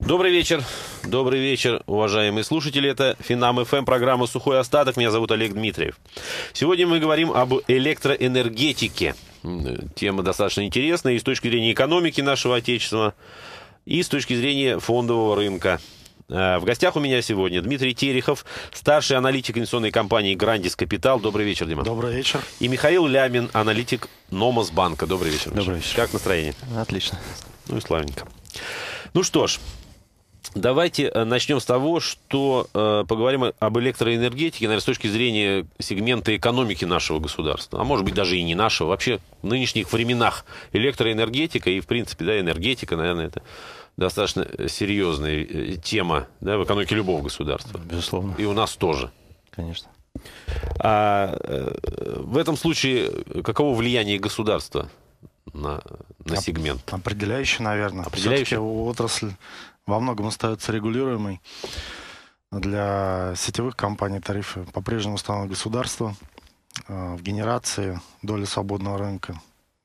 Добрый вечер. Добрый вечер, уважаемые слушатели. Это Финам ФМ, программа «Сухой остаток». Меня зовут Олег Дмитриев. Сегодня мы говорим об электроэнергетике. Э, тема достаточно интересная и с точки зрения экономики нашего Отечества, и с точки зрения фондового рынка. Э, в гостях у меня сегодня Дмитрий Терехов, старший аналитик инвестиционной компании «Грандис Капитал». Добрый вечер, Дима. Добрый вечер. И Михаил Лямин, аналитик Номос Банка». Добрый вечер. Добрый вечер. Как настроение? Отлично. Ну и славненько. Ну что ж, Давайте э, начнем с того, что э, поговорим об электроэнергетике, наверное, с точки зрения сегмента экономики нашего государства, а может быть даже и не нашего. Вообще в нынешних временах электроэнергетика и, в принципе, да, энергетика, наверное, это достаточно э, серьезная э, тема да, в экономике любого государства. Безусловно. И у нас тоже. Конечно. А э, в этом случае каково влияние государства на, на сегмент? Определяющий, наверное. Определяющий. отрасль во многом остается регулируемой. Для сетевых компаний тарифы по-прежнему установлены государство. Э, в генерации доля свободного рынка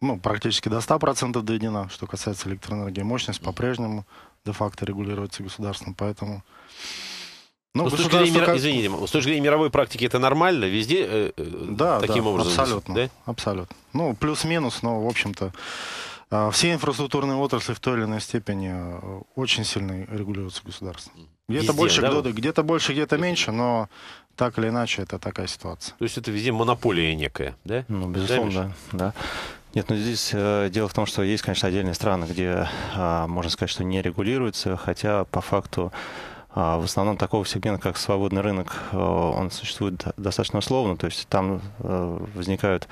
ну, практически до 100% доведена. Что касается электроэнергии, мощность по-прежнему де-факто регулируется государством, поэтому... Ну, с точки зрения, как... Извините, с точки зрения мировой практики это нормально везде э, э, да, таким да, образом? Абсолютно, да, абсолютно. Ну, плюс-минус, но, в общем-то, а, все инфраструктурные отрасли в той или иной степени э, очень сильно регулируются государством. Где-то больше, да? где-то больше, где-то меньше, но так или иначе это такая ситуация. То есть это везде монополия некая, да? Ну, безусловно, да. да. Нет, ну здесь э, дело в том, что есть, конечно, отдельные страны, где э, можно сказать, что не регулируется, хотя по факту а, в основном такого сегмента, как свободный рынок, э, он существует достаточно условно, то есть там э, возникают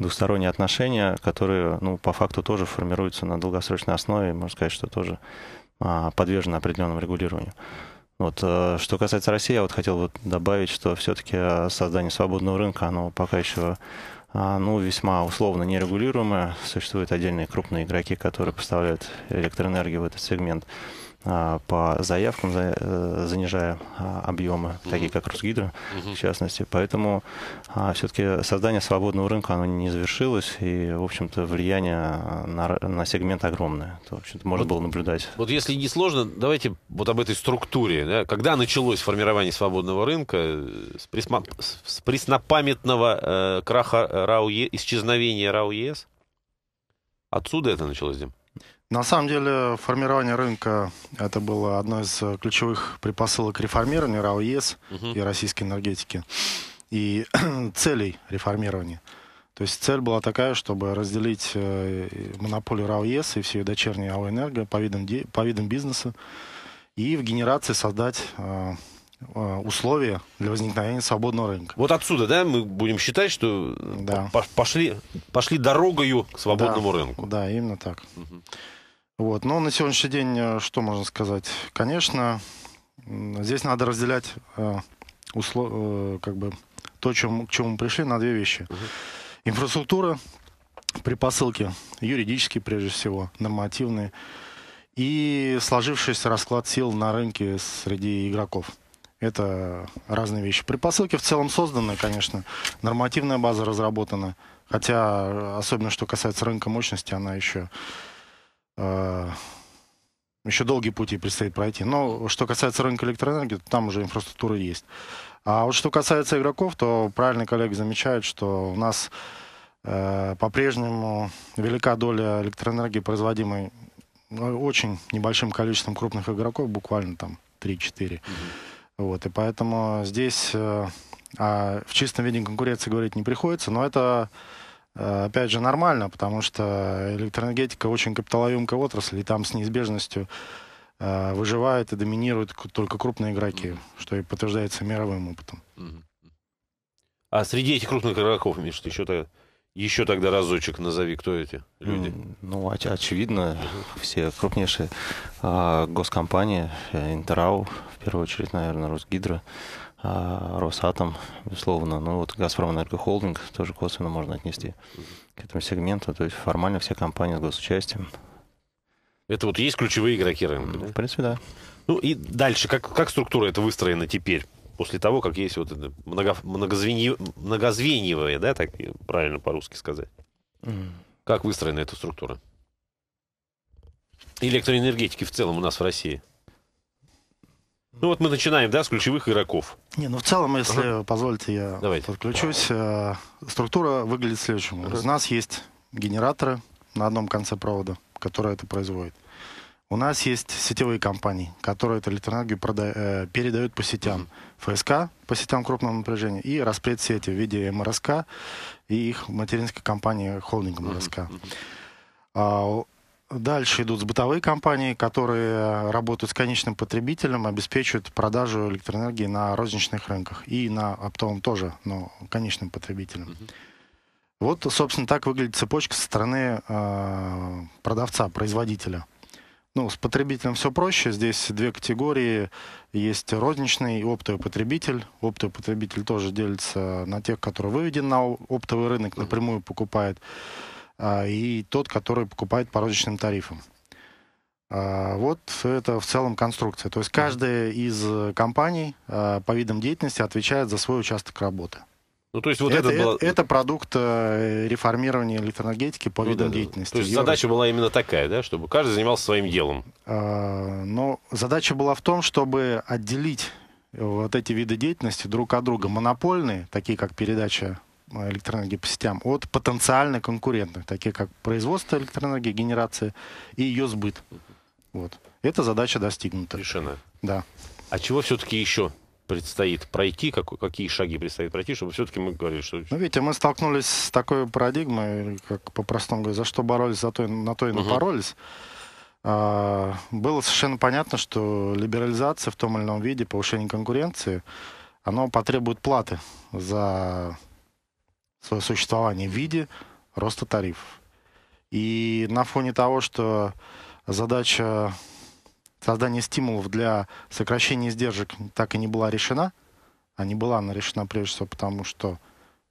двусторонние отношения, которые ну, по факту тоже формируются на долгосрочной основе, можно сказать, что тоже а, подвержены определенному регулированию. Вот, э, что касается России, я вот хотел вот добавить, что все-таки создание свободного рынка, оно пока еще а, ну, весьма условно нерегулируемое. Существуют отдельные крупные игроки, которые поставляют электроэнергию в этот сегмент. А, по заявкам, э, занижая а, объемы, угу. такие как РусГидро, угу. в частности. Поэтому а, все-таки создание свободного рынка оно не завершилось, и, в общем-то, влияние на, на сегмент огромное. Это, в общем-то, можно вот, было наблюдать. Вот если не сложно, давайте вот об этой структуре. Да? Когда началось формирование свободного рынка, э, с, пресма, с преснопамятного э, краха РАУЕ, исчезновения РАУ ЕС? Отсюда это началось, Дим? На самом деле формирование рынка это было одно из э, ключевых предпосылок реформирования РАО ЕС угу. и российской энергетики и целей реформирования. То есть цель была такая, чтобы разделить э, монополию РАО ЕС и все ее дочерние АО «Энерго» по видам, по видам бизнеса и в генерации создать э, условия для возникновения свободного рынка. Вот отсюда, да, мы будем считать, что да. пошли, пошли дорогою к свободному да, рынку. Да, именно так. Угу. Вот. Но на сегодняшний день э, что можно сказать? Конечно, здесь надо разделять э, услов, э, как бы то, чем, к чему мы пришли, на две вещи. Угу. Инфраструктура, посылке, юридические прежде всего, нормативные, и сложившийся расклад сил на рынке среди игроков. Это разные вещи. При посылке в целом созданы, конечно. Нормативная база разработана. Хотя, э, особенно что касается рынка мощности, она еще а, Еще долгий путь ей предстоит пройти. Но что касается рынка электроэнергии, то там уже инфраструктура есть. А вот что касается игроков, то правильный коллега замечает, что у нас э, по-прежнему велика доля электроэнергии, производимой э, очень небольшим количеством крупных игроков, буквально там 3-4. Mm-hmm. Вот, и поэтому здесь э, о, а в чистом виде конкуренции говорить не приходится, но это Э, опять же, нормально, потому что электроэнергетика очень капиталоемкая отрасль, и там с неизбежностью э, выживают и доминируют только крупные игроки, mm-hmm. что и подтверждается мировым опытом. Mm-hmm. А среди этих крупных игроков, Миш, ты еще-то еще тогда разочек назови, кто эти люди. Ну, оч- очевидно, все крупнейшие а, госкомпании, э, Интерау, в первую очередь, наверное, Росгидро а Росатом, безусловно. Ну вот Газпром Энергохолдинг тоже косвенно можно отнести к этому сегменту. То есть формально все компании с госучастием. Это вот есть ключевые игроки рынка? Да? В принципе, да. Ну и дальше, как, как структура это выстроена теперь? После того, как есть вот это много, многозвенье, многозвеньевое, да, так правильно по-русски сказать. Mm. Как выстроена эта структура? Электроэнергетики в целом у нас в России – ну вот мы начинаем, да, с ключевых игроков. Не, ну в целом, если uh -huh. позволите, я Давайте. подключусь. Э, структура выглядит следующим. Uh -huh. У нас есть генераторы на одном конце провода, которые это производят. У нас есть сетевые компании, которые эту электроэнергию прода- э, передают по сетям. ФСК по сетям крупного напряжения и распредсети в виде МРСК и их материнской компании холдинг МРСК. Uh-huh. Дальше идут бытовые компании, которые работают с конечным потребителем, обеспечивают продажу электроэнергии на розничных рынках и на оптовом тоже, но конечным потребителем. mm Вот, собственно, так выглядит цепочка со стороны э, продавца, производителя. Ну, с потребителем все проще. Здесь две категории. Есть розничный и оптовый потребитель. Оптовый потребитель тоже делится на тех, которые выведены на оптовый рынок, напрямую покупает. А, и тот, который покупает по розничным тарифам. А, вот это в целом конструкция. То есть каждая из э, компаний а, по видам деятельности отвечает за свой участок работы. Ну, то есть вот это, была... это продукт э, реформирования электроэнергетики по ну, видам да, деятельности. То есть Евро... задача была именно такая, да, чтобы каждый занимался своим делом. Но задача была в том, чтобы отделить вот эти виды деятельности друг от друга. Монопольные, такие как передача Э, электроэнергии по сетям от потенциально конкурентных, таких как производство электроэнергии, генерация и ее сбыт. Вот. Эта задача достигнута. Решена. Да. А чего все-таки еще предстоит пройти, как, какие шаги предстоит пройти, чтобы все-таки мы говорили, что... Ну, видите, мы столкнулись с такой парадигмой, как по-простому говоря, за что боролись, за то, и на то и напоролись. Угу. А, было совершенно понятно, что либерализация в том или ином виде, повышение конкуренции, оно потребует платы за свое существование в виде роста тарифов. И на фоне того, что задача создания стимулов для сокращения издержек так и не была решена, а не была она решена прежде всего потому, что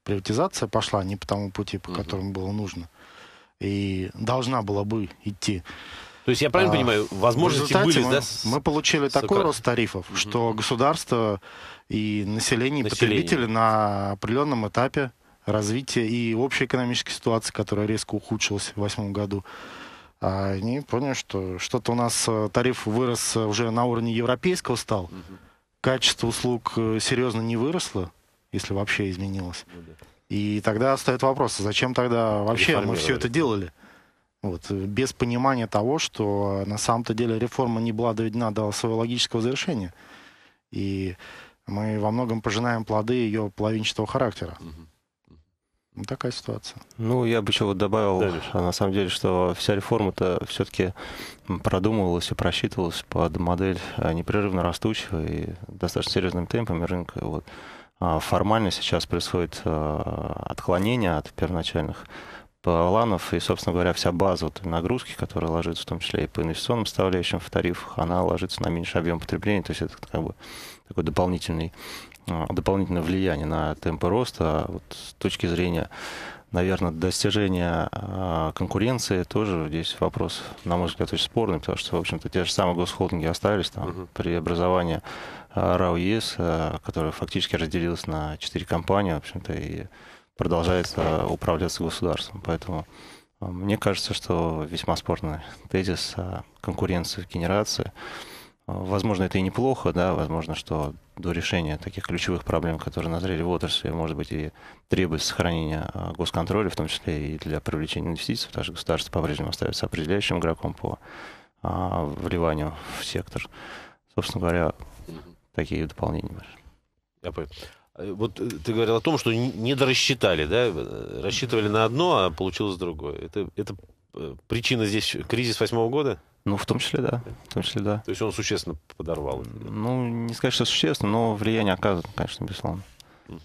приватизация пошла а не по тому пути, по uh которому было нужно, и должна была бы идти. То есть я правильно а, понимаю, возможности были, мы, да? Мы получили Сокра... такой рост тарифов, угу. что государство и население, население, потребители на определенном этапе развития и общей экономической ситуации, которая резко ухудшилась в 2008 году. А они поняли, что что-то у нас э, тариф вырос э, уже на уровне европейского стал, угу. качество услуг э, серьезно не выросло, если вообще изменилось. Ну, да. И тогда встает вопрос, а зачем тогда вообще мы все это делали? Вот, без понимания того, что на самом-то деле реформа не была доведена до своего логического завершения. И мы во многом пожинаем плоды ее половинчатого характера. Угу. Такая ситуация. Ну, я бы еще вот добавил, да, на самом деле, что вся реформа-то все-таки продумывалась и просчитывалась под модель э, непрерывно растущего и достаточно серьезными темпами рынка. Вот. А формально сейчас происходит э, отклонение от первоначальных планов, и, собственно говоря, вся база вот, нагрузки, которая ложится в том числе и по инвестиционным составляющим в тарифах, она ложится на меньший объем потребления, то есть это как бы такой дополнительный а. дополнительное влияние на темпы роста вот с точки зрения, наверное, достижения а, конкуренции тоже здесь вопрос, на мой взгляд, очень спорный, потому что, в общем-то, те же самые госхолдинги остались там угу. при образовании РАО ЕС, e а, которая фактически разделилась на четыре компании, в общем-то, и продолжает управляться государством. Поэтому мне кажется, что весьма спорный тезис о конкуренции в генерации. Возможно, это и неплохо, да, возможно, что до решения таких ключевых проблем, которые назрели в отрасли, может быть, и требуется сохранения а, госконтроля, в том числе и для привлечения инвестиций, потому что государство по-прежнему остается определяющим игроком по а, вливанию в сектор. Собственно говоря, такие дополнения. Я понял. Э, вот э, ты говорил о том, что недорасчитали, да? Э, рассчитывали на одно, а получилось другое. Это, это причина здесь кризис восьмого года? Ну, в том числе, да. В том числе, да. То есть он существенно подорвал? Ну, не сказать, что существенно, но влияние оказывает, конечно, безусловно. Угу.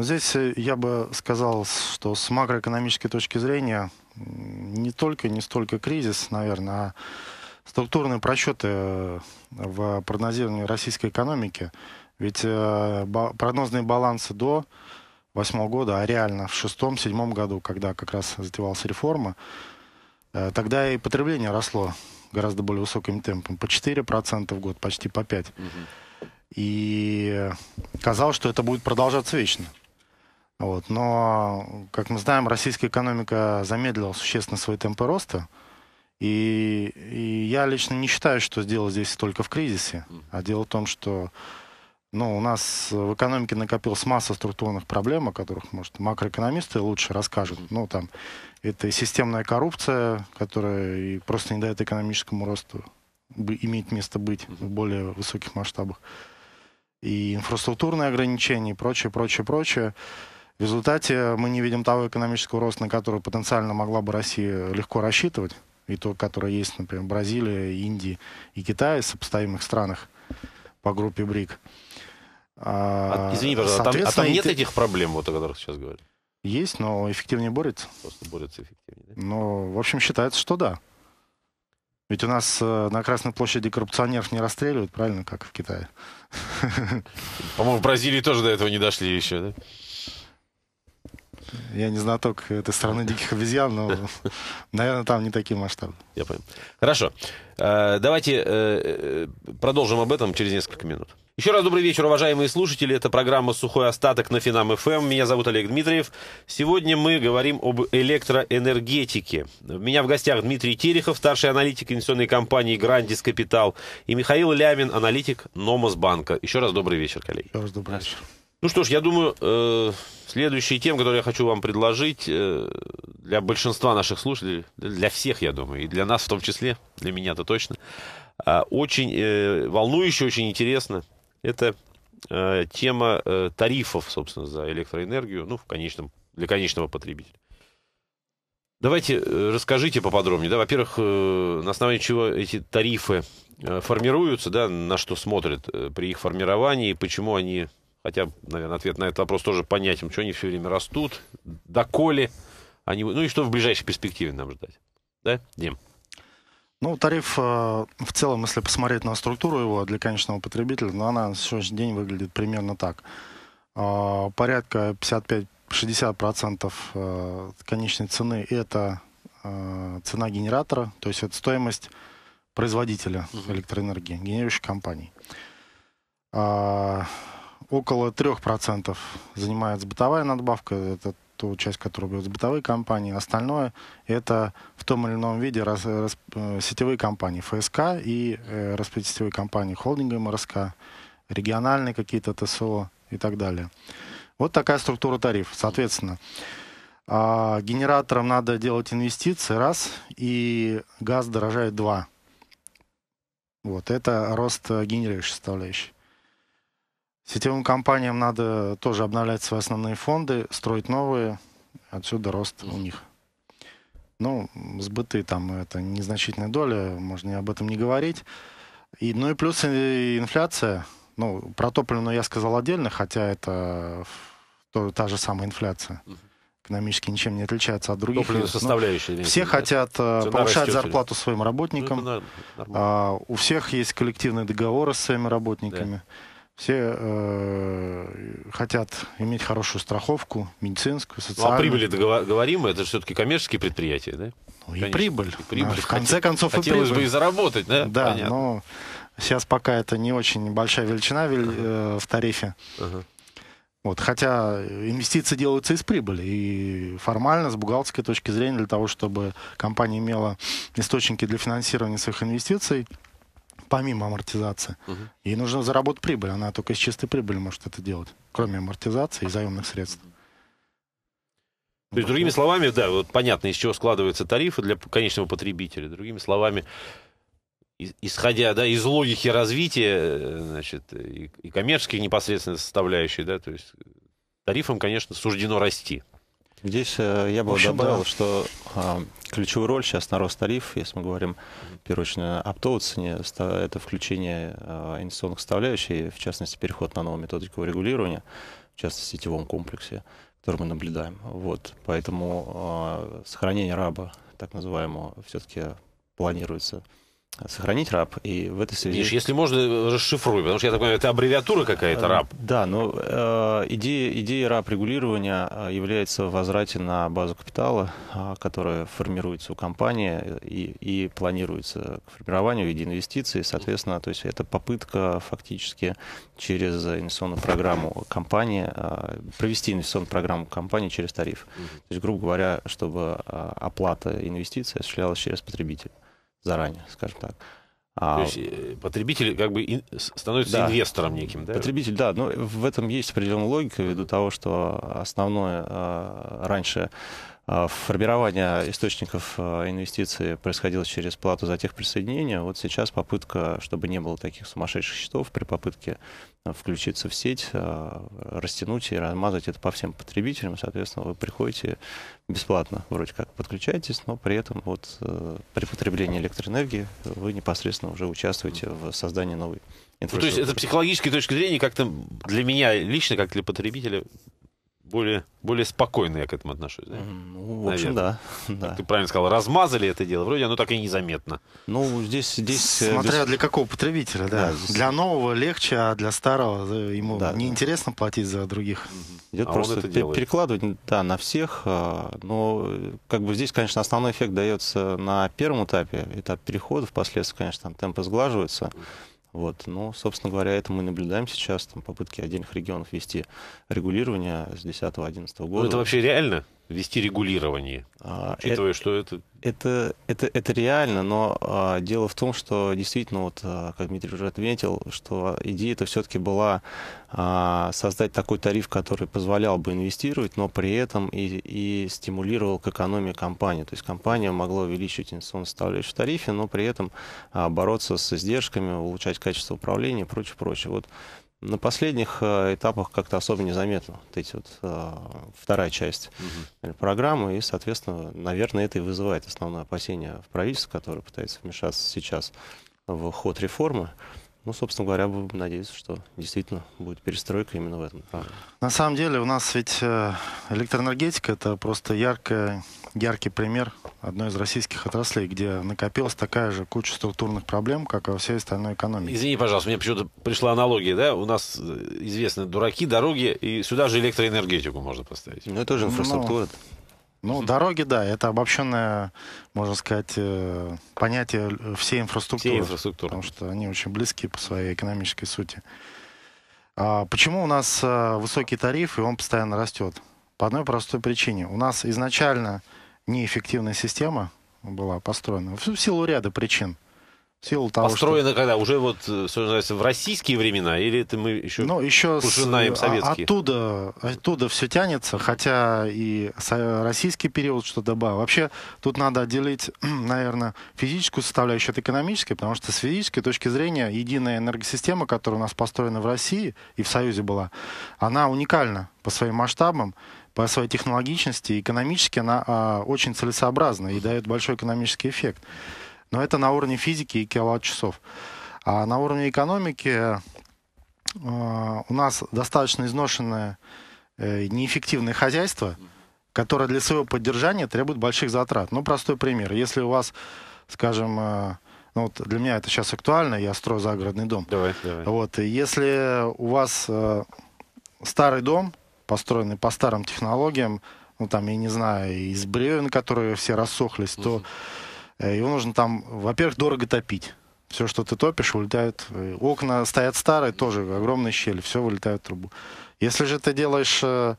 Здесь э, я бы сказал, что с макроэкономической точки зрения не только, не столько кризис, наверное, а структурные просчеты э, в прогнозировании российской экономики. Ведь э, прогнозные балансы до восьмого года, а реально в шестом, седьмом году, когда как раз затевалась реформа, тогда и потребление росло гораздо более высоким темпом, по 4% в год, почти по 5%. Угу. И казалось, что это будет продолжаться вечно. Вот. Но, как мы знаем, российская экономика замедлила существенно свои темпы роста. И, и я лично не считаю, что дело здесь только в кризисе, а дело в том, что ну, у нас в экономике накопилась масса структурных проблем, о которых, может, макроэкономисты лучше расскажут. Ну, там, это и системная коррупция, которая и просто не дает экономическому росту иметь место быть в более высоких масштабах. И инфраструктурные ограничения, и прочее, прочее, прочее. В результате мы не видим того экономического роста, на который потенциально могла бы Россия легко рассчитывать. И то, которое есть, например, в Бразилии, Индии и Китае, сопоставимых странах по группе БРИК. А, а, извини, пожалуйста, а там, а там нет этих проблем, вот, о которых сейчас говорят? Есть, но эффективнее борется. Просто борется эффективнее. Да? Ну, в общем, считается, что да. Ведь у нас э, на Красной площади коррупционеров не расстреливают, правильно, как в Китае. По-моему, в Бразилии тоже до этого не дошли еще, да? Я не знаток этой страны диких обезьян, но, наверное, там не такие масштабы. Я понял. Хорошо. Э, давайте э, э, продолжим об этом через несколько минут. Еще раз добрый вечер, уважаемые слушатели. Это программа «Сухой остаток» на Финам ФМ. Эм. Меня зовут Олег Дмитриев. Сегодня мы говорим об электроэнергетике. У меня в гостях Дмитрий Терехов, старший аналитик инвестиционной компании «Грандис Капитал», и Михаил Лямин, аналитик «Номос Банка». Еще раз добрый вечер, коллеги. Еще раз добрый вечер. Ну что ж, я думаю, э, следующая тема, которую я хочу вам предложить, э, для большинства наших слушателей, для всех, я думаю, и для нас в том числе, для меня это точно, э, очень э, волнующе, очень интересно. Это э, тема э, тарифов, собственно, за электроэнергию, ну, в конечном, для конечного потребителя. Давайте э, расскажите поподробнее. Да, во-первых, э, на основании чего эти тарифы э, формируются, да, на что смотрят при их формировании, почему они Хотя, наверное, ответ на этот вопрос тоже понятен. Почему они все время растут? Доколе они... Ну и что в ближайшей перспективе нам ждать? Да, Дим? Ну, тариф э, в целом, если посмотреть на структуру его для конечного потребителя, ну, она на сегодняшний день выглядит примерно так. Э, порядка 55-60% э, конечной цены – это цена генератора, то есть это стоимость производителя электроэнергии, генерирующей компании около 3% занимается бытовая надбавка, это ту часть, которую берут бытовые компании. Остальное это в том или ином виде раз, раз, э, сетевые компании ФСК и э, распределительные компании холдинга МРСК, региональные какие-то ТСО и так далее. Вот такая структура тариф. Соответственно, э, генераторам надо делать инвестиции, раз, и газ дорожает, два. Вот, это рост генерирующей составляющей. Сетевым компаниям надо тоже обновлять свои основные фонды, строить новые, отсюда рост у них. Ну, сбыты там это незначительная доля, можно и об этом не говорить. И, ну и плюс инфляция. Ну, про топливную я сказал отдельно, хотя это то, та же самая инфляция. Экономически ничем не отличается от других. Топливная ну, составляющая. Все хотят э, Цена повышать растет, зарплату своим ну, работникам. Ну, а, у всех есть коллективные договоры с своими работниками. Да. Все э, хотят иметь хорошую страховку, медицинскую, ну, а социальную. Ну, о прибыли это говорим, это все-таки коммерческие предприятия, да? Ну, и прибыль. И прибыль. в конце концов, Хотелось и прибыль. бы и заработать, да? Да, Понятно. но сейчас пока это не очень большая величина uh-huh. в тарифе. Uh-huh. Вот, хотя инвестиции делаются из прибыли. И формально, с бухгалтерской точки зрения, для того, чтобы компания имела источники для финансирования своих инвестиций, помимо амортизации. Угу. Ей нужно заработать прибыль. Она только из чистой прибыли может это делать, кроме амортизации и заемных средств. Ну, то есть, другими словами, да, вот понятно, из чего складываются тарифы для конечного потребителя. Другими словами, исходя да, из логики развития э, значит, и, коммерческих непосредственно составляющих да, то есть э, тарифам, конечно, суждено расти. Здесь э, я бы общем, добавил, да. что а, ключевую роль сейчас на рост тариф, если мы говорим, в первую очередь, на оптовой цене, это включение а, инвестиционных составляющих, в частности, переход на новую методику регулирования, в частности, в сетевом комплексе, который мы наблюдаем. Вот. Поэтому а, сохранение раба, так называемого, все-таки планируется сохранить раб. И в этой связи... Миш, если можно, расшифруй, потому что, я так понимаю, это аббревиатура какая-то, э, раб. Да, но ну, э, идея, идея раб регулирования э, является возврате на базу капитала, э, которая формируется у компании и, и планируется к формированию в виде инвестиций. Соответственно, то есть это попытка фактически через инвестиционную программу компании, провести инвестиционную программу компании через тариф. То есть, грубо говоря, чтобы оплата инвестиций осуществлялась через потребителя заранее, скажем так. А, То есть э, потребитель как бы ин, становится да, инвестором неким, да? Потребитель, да, но в этом есть определенная логика ввиду того, что основное а, раньше а, формирование источников а, инвестиций происходило через плату за техприсоединение. Вот сейчас попытка, чтобы не было таких сумасшедших счетов, при попытке а, включиться в сеть, растянуть и размазать это по всем потребителям, соответственно, вы приходите бесплатно, вроде как подключаетесь, но при этом вот э, при потреблении электроэнергии вы непосредственно уже участвуете в создании новой ну, то есть это психологической точки зрения как-то для меня лично, как для потребителя, более, более спокойно я к этому отношусь. Да? Ну, в общем, да. да. ты правильно сказал, размазали это дело, вроде оно так и незаметно. Ну, здесь... здесь э, Смотря без... для какого потребителя, да. да здесь... Для нового легче, а для старого э, ему да, неинтересно да. платить за других. Идет а просто это перекладывать да, на всех, а, но э, как бы здесь, конечно, основной эффект дается на первом этапе, этап перехода, впоследствии, конечно, там темпы сглаживаются. Вот. но, ну, собственно говоря, это мы наблюдаем сейчас, там, попытки отдельных регионов вести регулирование с 2010-2011 года. Ну, это вообще реально? вести регулирование, а, учитывая, это, что это... Это, это... это реально, но а, дело в том, что действительно, вот, а, как Дмитрий уже отметил, что идея это все-таки была а, создать такой тариф, который позволял бы инвестировать, но при этом и, и стимулировал к экономии компании. То есть компания могла увеличить инвестиционную составляющую в тарифе, но при этом а, бороться с издержками, улучшать качество управления и прочее, прочее. Вот на последних э, этапах как-то особо незаметно вот эти вот э, вторая часть угу. программы, и, соответственно, наверное, это и вызывает основное опасение в правительстве, которое пытается вмешаться сейчас в ход реформы. Ну, собственно говоря, будем надеяться, что действительно будет перестройка именно в этом. На самом деле у нас ведь э, электроэнергетика – это просто яркая, яркий пример одной из российских отраслей, где накопилась такая же куча структурных проблем, как и во всей остальной экономике. Извини, пожалуйста, мне почему-то пришла аналогия, да? У нас э, известны дураки, дороги, и сюда же электроэнергетику можно поставить. Ну, это же ну, инфраструктура. Ну, ну, дороги, да, это обобщенное, можно сказать, э, понятие всей инфраструктуры. Всей инфраструктуры. Потому что они очень близки по своей экономической сути. А почему у нас э, высокий тариф, и он постоянно растет? По одной простой причине. У нас изначально неэффективная система была построена в силу ряда причин силу того, Построено что... когда? Уже вот, э, что называется, в российские времена? Или это мы еще ну, еще пожинаем с... Э, советские? Оттуда, оттуда все тянется, хотя и российский период что добавил. Вообще, тут надо отделить, наверное, физическую составляющую от экономической, потому что с физической точки зрения единая энергосистема, которая у нас построена в России и в Союзе была, она уникальна по своим масштабам по своей технологичности, экономически она а, очень целесообразна и дает большой экономический эффект. Но это на уровне физики и киловатт-часов. А на уровне экономики э, у нас достаточно изношенное э, неэффективное хозяйство, которое для своего поддержания требует больших затрат. Ну, простой пример. Если у вас, скажем, э, ну, вот для меня это сейчас актуально, я строю загородный дом. Давай, давай. Вот, и если у вас э, старый дом, построенный по старым технологиям, ну, там, я не знаю, из бревен, которые все рассохлись, uh -huh. то Э, его нужно там, во-первых, дорого топить. Все, что ты топишь, улетает. Э, окна стоят старые, тоже огромные щели, все вылетает в трубу. Если же ты делаешь э,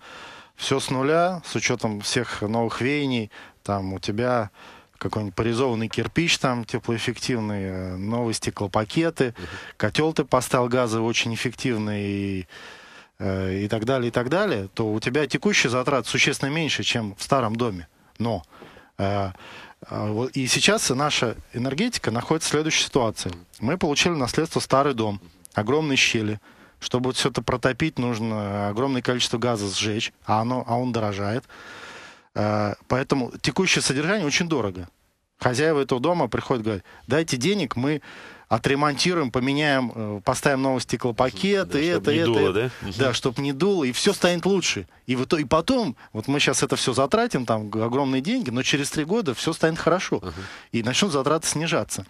все с нуля, с учетом всех новых веяний, там у тебя какой-нибудь паризованный кирпич там теплоэффективный, новые стеклопакеты, uh-huh. котел ты поставил газовый очень эффективный и, и так далее, и так далее, то у тебя текущий затрат существенно меньше, чем в старом доме. Но а, и сейчас наша энергетика находится в следующей ситуации. Мы получили наследство старый дом, огромные щели. Чтобы все это протопить, нужно огромное количество газа сжечь, а, оно, а он дорожает. А, поэтому текущее содержание очень дорого. Хозяева этого дома приходят и говорят, дайте денег, мы отремонтируем, поменяем, э, поставим новый стеклопакет, да, и это, не это, дуло, это, да? да, чтобы не дуло, и все станет лучше. И, вот и потом, вот мы сейчас это все затратим, там огромные деньги, но через три года все станет хорошо, uh-huh. и начнут затраты снижаться.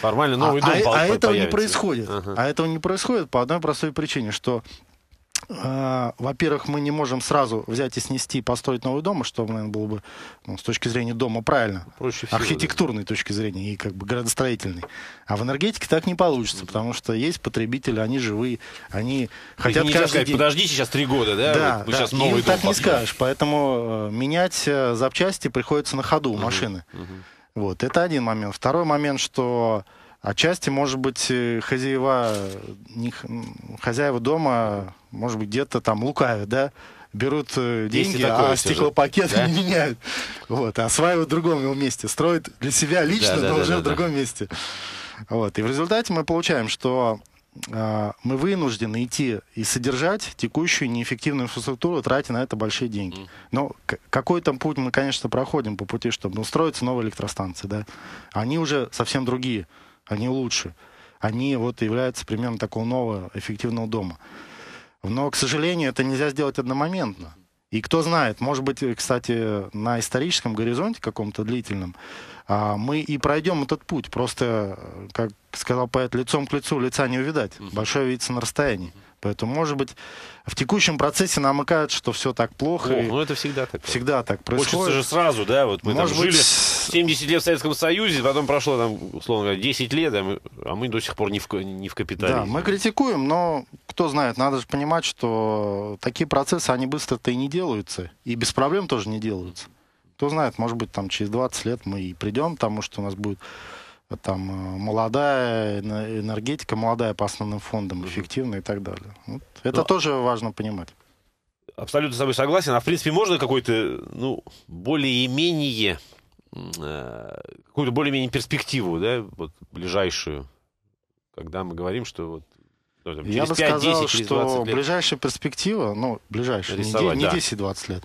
Формально новый а, дом а, а этого появится. не происходит. Uh-huh. А этого не происходит по одной простой причине, что а, во-первых, мы не можем сразу взять и снести, построить новый дом, что, наверное, было бы ну, с точки зрения дома правильно, Проще всего, архитектурной да. точки зрения и как бы градостроительной. А в энергетике так не получится, потому что есть потребители, они живые, они и хотят нельзя каждый сказать, день... подождите сейчас три года, да? Да, вы да. Сейчас новый и дом так построили. не скажешь, поэтому э, менять э, запчасти приходится на ходу угу, машины. Угу. Вот, это один момент. Второй момент, что отчасти, может быть, э, хозяева, не, хозяева дома может быть, где-то там лукавят, да, берут э, деньги, а стеклопакет да? не меняют. Вот, а осваивают в другом месте, строят для себя лично, да, но да, уже да, в другом да. месте. Вот, и в результате мы получаем, что э, мы вынуждены идти и содержать текущую неэффективную инфраструктуру, тратя на это большие деньги. Но какой там путь мы, конечно, проходим по пути, чтобы устроиться ну, новые электростанции, да? Они уже совсем другие, они лучше. Они вот являются примером такого нового эффективного дома. Но, к сожалению, это нельзя сделать одномоментно. И кто знает, может быть, кстати, на историческом горизонте каком-то длительном а, мы и пройдем этот путь. Просто, э, как сказал поэт, лицом к лицу лица не увидать. Большое видится на расстоянии. Поэтому, может быть, в текущем процессе нам намыкают, что все так плохо. О, ну это всегда так. Всегда так происходит. Хочется же сразу, да, вот мы может там быть... 70 лет в Советском Союзе, потом прошло там, условно говоря, 10 лет, а мы, а мы до сих пор не в, не в капитализме. Да, мы критикуем, но кто знает, надо же понимать, что такие процессы, они быстро-то и не делаются, и без проблем тоже не делаются. Кто знает, может быть, там через 20 лет мы и придем к тому, что у нас будет там э, молодая энергетика, молодая по основным фондам, эффективная и так далее. Вот. Это Но... Ну, а тоже важно понимать. Абсолютно с тобой согласен. А в принципе можно какой-то, ну, более-менее, э, какую-то более-менее перспективу, да, вот ближайшую, когда мы говорим, что вот ну, там, Я бы сказал, что ближайшая перспектива, ну, ближайшая, Рисовать, не, да. не 10-20 лет,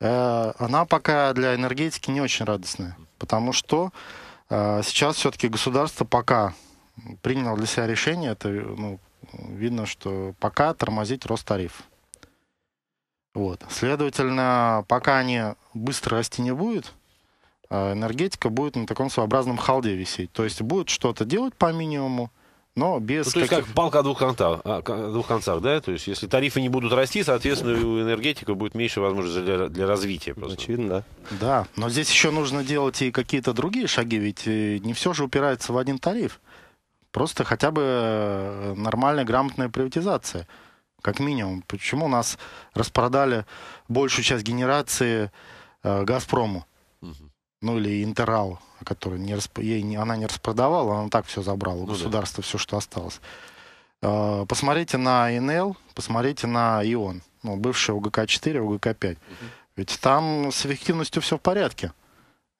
э, она пока для энергетики не очень радостная, потому что а, сейчас все-таки государство пока приняло для себя решение, это ну, видно, что пока тормозить рост тариф. Вот. Следовательно, пока они быстро расти не будет, а, энергетика будет на таком своеобразном халде висеть. То есть будет что-то делать по минимуму, но без... Ну, то есть как палка о двух, концах, а, о двух концах, да? То есть если тарифы не будут расти, соответственно, у энергетика будет меньше возможностей для, для развития. Просто. Очевидно, да. Да, но здесь еще нужно делать и какие-то другие шаги, ведь э, не все же упирается в один тариф. Просто хотя бы э, нормальная, грамотная приватизация, как минимум. Почему нас распродали большую часть генерации э, «Газпрому»? Угу. Ну или «Интерал», которую не расп... ей не... она не распродавала, она так все забрала, ну, государство да. все, что осталось. А, посмотрите на ИНЛ, посмотрите на ИОН, ну, бывшие УГК-4, УГК-5. Угу. Ведь там с эффективностью все в порядке.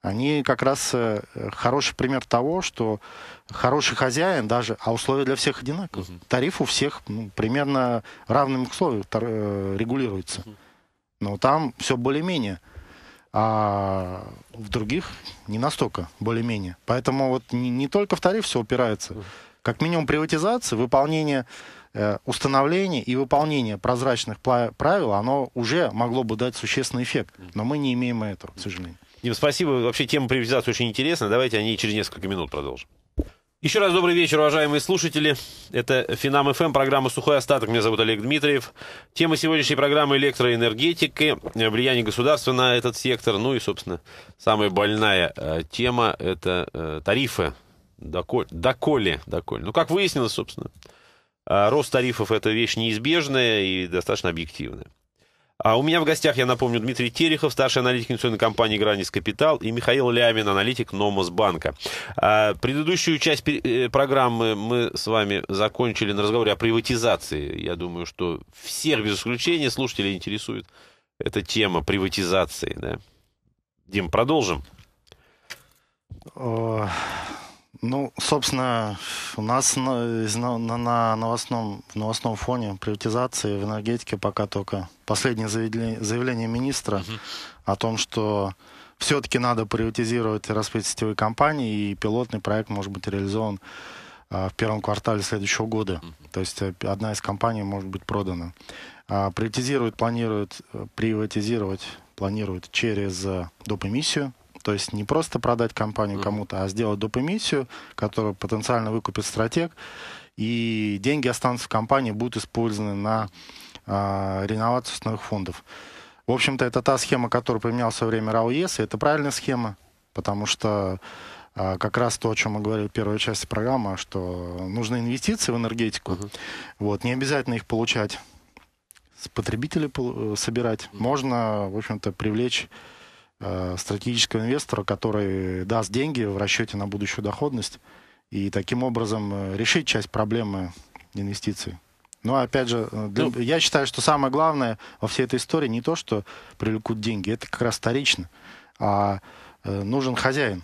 Они как раз э, хороший пример того, что хороший хозяин даже, а условия для всех одинаковые. Uh-huh. Тариф у всех ну, примерно равным условием э, регулируется. Uh-huh. Но там все более-менее а в других не настолько, более-менее. Поэтому вот не, не только в тариф все упирается. Как минимум приватизация, выполнение э, установления и выполнение прозрачных правил, оно уже могло бы дать существенный эффект. Но мы не имеем этого, к сожалению. Дим, спасибо. Вообще тема приватизации очень интересна. Давайте о ней через несколько минут продолжим. Еще раз добрый вечер, уважаемые слушатели. Это Финам ФМ, программа «Сухой остаток». Меня зовут Олег Дмитриев. Тема сегодняшней программы – электроэнергетики, влияние государства на этот сектор. Ну и, собственно, самая больная э, тема – это э, тарифы. Доколь, доколе, доколе. Ну, как выяснилось, собственно, э, рост тарифов – это вещь неизбежная и достаточно объективная. А у меня в гостях, я напомню, Дмитрий Терехов, старший аналитик инвестиционной компании «Гранис Капитал» и Михаил Лямин, аналитик «Номос Банка». А, предыдущую часть э, программы мы с вами закончили на разговоре о приватизации. Я думаю, что всех без исключения слушателей интересует эта тема приватизации. Да? Дим, продолжим. А, ну, собственно, у нас на, на, на новостном, в новостном фоне приватизации в энергетике пока только последнее заявление, заявление министра uh о том, что все-таки надо приватизировать распредельные сетевые компании, и пилотный проект может быть реализован а, в первом квартале следующего года. uh То есть э, одна из компаний может быть продана. А, э, приватизировать планируют, приватизировать планируют через а, доп. эмиссию то есть не просто продать компанию кому-то, а сделать доп. эмиссию, которую потенциально выкупит стратег, и деньги останутся в компании, будут использованы на э, реновацию основных фондов. В общем-то, это та схема, которую применял в свое время РАО ЕС, и это правильная схема, потому что а, как раз то, о чем мы говорили в первой части программы, что нужны инвестиции в энергетику. Uh-huh. Вот, не обязательно их получать с потребителей э, собирать. Можно, в общем-то, привлечь Э, стратегического инвестора, который даст деньги в расчете на будущую доходность и таким образом э, решить часть проблемы инвестиций. Но ну, а опять же, э, для, ну, я считаю, что самое главное во всей этой истории не то, что привлекут деньги, это как раз вторично, а э, нужен хозяин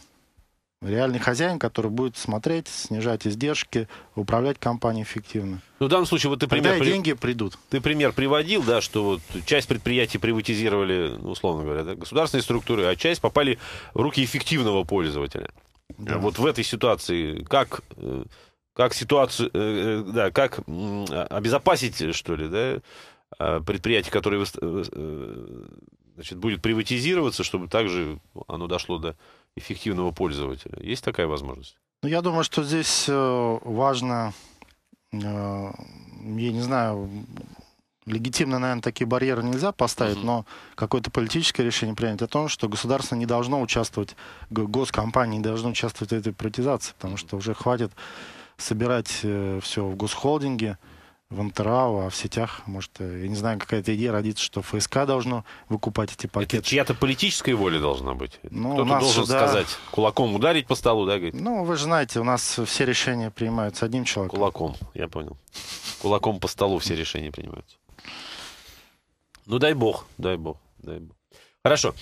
реальный хозяин, который будет смотреть, снижать издержки, управлять компанией эффективно. Ну, в данном случае, вот ты пример... Тогда деньги придут. Ты пример приводил, да, что вот часть предприятий приватизировали, условно говоря, да, государственные структуры, а часть попали в руки эффективного пользователя. Да. Вот в этой ситуации как, э, как ситуацию, э, э, да, как а, обезопасить, что ли, да, а, предприятие, которое значит, будет приватизироваться, чтобы также оно дошло до эффективного пользователя. Есть такая возможность? Ну, я думаю, что здесь э, важно, э, я не знаю, легитимно, наверное, такие барьеры нельзя поставить, uh-huh. но какое-то политическое решение принять о том, что государство не должно участвовать, госкомпании не должны участвовать в этой приватизации, потому что уже хватит собирать э, все в госхолдинге. uh в МТРА, а в сетях, может, э, я не знаю, какая-то идея родится, что ФСК должно выкупать эти пакеты. Это чья-то политическая воля должна быть. Ну, Кто-то должен сюда... сказать, кулаком ударить по столу, да, говорит? Ну, вы же знаете, у нас все решения принимаются одним человеком. Кулаком, я понял. Кулаком по столу все решения принимаются. Ну, дай бог, дай бог, дай бог. Хорошо.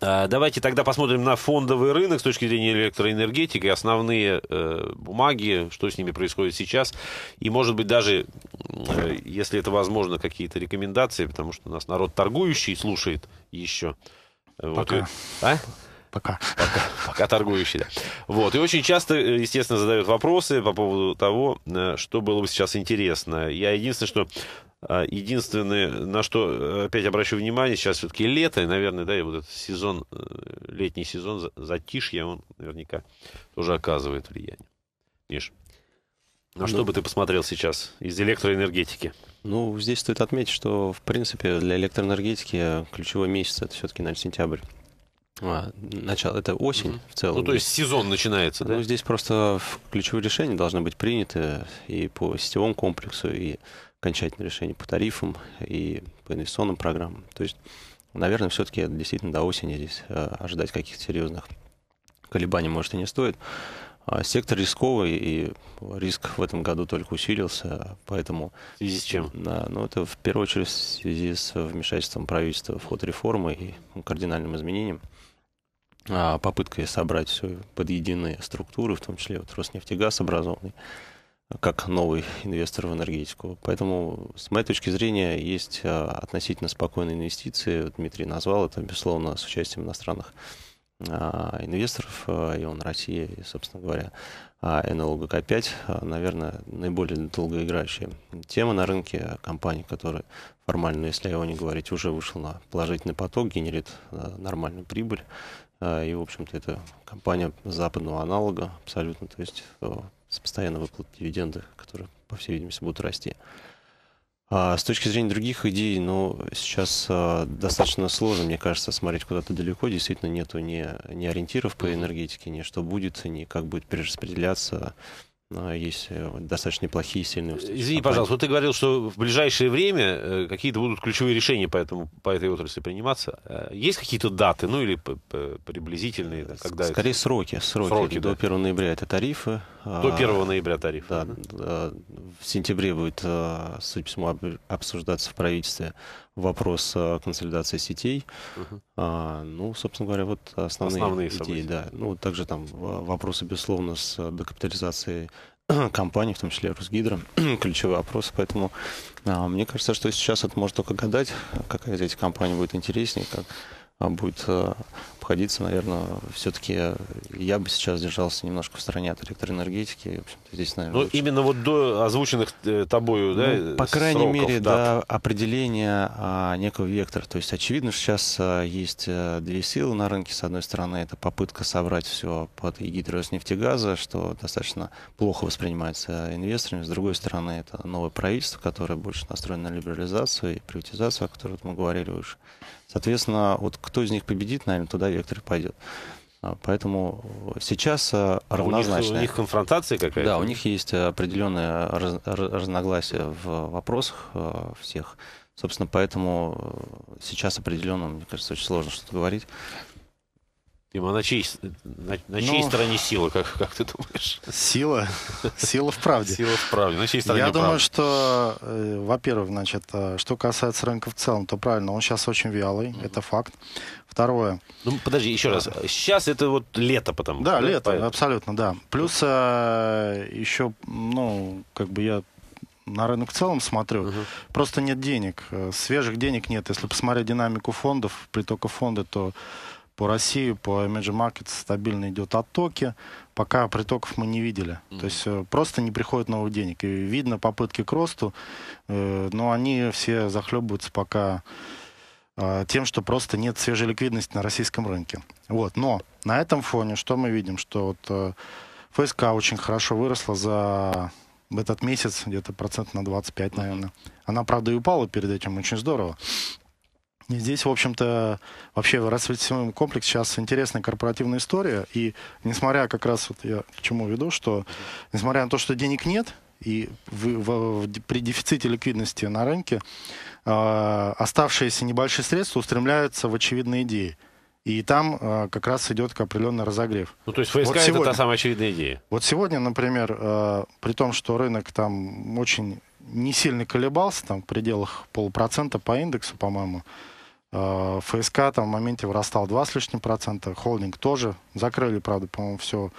А, давайте тогда посмотрим на фондовый рынок с точки зрения электроэнергетики, основные э, бумаги, что с ними происходит сейчас, и, может быть, даже, э, если это возможно, какие-то рекомендации, потому что у нас народ торгующий слушает еще. Пока. Вот, а? Пока. Пока, пока торгующий, да. Вот. И очень часто, э, естественно, задают вопросы по поводу того, э, что было бы сейчас интересно. Я единственное, что а, единственное, на что э, опять обращу внимание, сейчас все-таки лето, и, наверное, да, и вот этот сезон, э, летний сезон, затишье, он наверняка тоже оказывает влияние. Миш, на ну, бы ты посмотрел сейчас из электроэнергетики? Ну, здесь стоит отметить, что, в принципе, для электроэнергетики ключевой месяц это все-таки, наверное, сентябрь. А, начало, это осень mm-hmm. в целом. Ну, то есть сезон начинается, да? Ну, здесь просто ключевые решения должны быть приняты и по сетевому комплексу, и окончательное решение по тарифам и по инвестиционным программам. То есть, наверное, все-таки действительно до осени здесь э, ожидать каких-то серьезных колебаний, может, и не стоит. А, сектор рисковый, и риск в этом году только усилился, поэтому... В связи с чем? Да, ну, это в первую очередь в связи с вмешательством правительства в ход реформы и кардинальным изменением. А, попыткой собрать все под единые структуры, в том числе вот Роснефтегаз образованный, как новый инвестор в энергетику. Поэтому, с моей точки зрения, есть а, относительно спокойные инвестиции. Дмитрий назвал это, безусловно, с участием иностранных а, инвесторов, а, и он Россия, и, собственно говоря, НЛГК-5, наверное, наиболее долгоиграющая тема на рынке компании, которая формально, если о не говорить, уже вышла на положительный поток, генерит нормальную прибыль. И, в общем-то, это компания западного аналога абсолютно. То есть с постоянно выплат дивиденда, которые, по всей видимости, будут расти. А с точки зрения других идей, ну, сейчас а, достаточно сложно, мне кажется, смотреть куда-то далеко. Действительно, нету ни, ни ориентиров по энергетике, ни что будет, ни как будет перераспределяться. А, есть э, достаточно неплохие, сильные устойчивые Извини, компании. пожалуйста, вот ты говорил, что в ближайшее время э, какие-то будут ключевые решения по, этому, по этой отрасли приниматься. Э, есть какие-то даты, ну или приблизительные? Когда Скорее, это... сроки. Сроки, сроки до да. 1 ноября это тарифы, до 1 а, ноября тариф. Да, э, В сентябре будет, судя по всему, обсуждаться в правительстве вопрос э, консолидации сетей. Угу. А, ну, собственно говоря, вот основные, основные идеи. События. Да. Ну, также там э, вопросы, безусловно, с докапитализацией компаний, в том числе Росгидро, ключевые вопросы. Поэтому а, мне кажется, что сейчас это можно только гадать, какая из этих компаний будет интереснее, как а, будет э, обходиться, наверное, все-таки э, я бы сейчас держался немножко в стороне от электроэнергетики. В общем-то, здесь, наверное, ну, лучше. именно вот до озвученных э, тобою, ну, да, По крайней сроков, мере, да. до определения а, некого вектора. То есть, очевидно, что сейчас есть две силы на рынке. С одной стороны, это попытка собрать все под эгидой Роснефтегаза, что достаточно плохо воспринимается инвесторами. С другой стороны, это новое правительство, которое больше настроено на либерализацию и приватизацию, о которой мы говорили выше. Соответственно, вот кто из них победит, наверное, туда вектор пойдет. А, поэтому сейчас равнозначно. Э, у, у них конфронтация какая-то? Да, у них есть э, определенные раз, разногласия в вопросах э, всех. Собственно, поэтому сейчас определенно, мне кажется, очень сложно что-то говорить. Дима, на чьей, на, на чьей ну, стороне сила, как, как ты думаешь? Сила? Сила в правде. Сила в правде. На чьей стороне Я правда? думаю, что, э, во-первых, значит, э, что касается рынка в целом, то правильно, он сейчас очень вялый, mm-hmm. это факт. Второе. Ну, подожди, еще раз. Сейчас это вот лето потому. Да, да лето, поэтому. абсолютно, да. Плюс э, еще, ну, как бы я на рынок в целом смотрю, uh-huh. просто нет денег. Э, свежих денег нет. Если посмотреть динамику фондов, притока фонда, то по России, по Image Market стабильно идет оттоки. Пока притоков мы не видели. Mm-hmm. То есть э, просто не приходит новых денег. И видно попытки к росту, э, но они все захлебываются пока э, тем, что просто нет свежей ликвидности на российском рынке. Вот. Но на этом фоне что мы видим? Что вот э, ФСК очень хорошо выросла за этот месяц где-то процент на 25, наверное. Она, правда, и упала перед этим очень здорово. И здесь, в общем-то, вообще в расцветном комплексе сейчас интересная корпоративная история. И несмотря как раз, вот я к чему веду, что несмотря на то, что денег нет, и в, в, в, при дефиците ликвидности на рынке э, оставшиеся небольшие средства устремляются в очевидные идеи. И там э, как раз идет определенный разогрев. Ну, то есть ФСК вот сегодня, это та самая очевидная идея. Вот сегодня, например, э, при том, что рынок там очень не сильно колебался, там в пределах полпроцента по индексу, по-моему, а, ФСК там в моменте вырастал 2 с лишним процента, холдинг тоже. Закрыли, правда, по-моему, все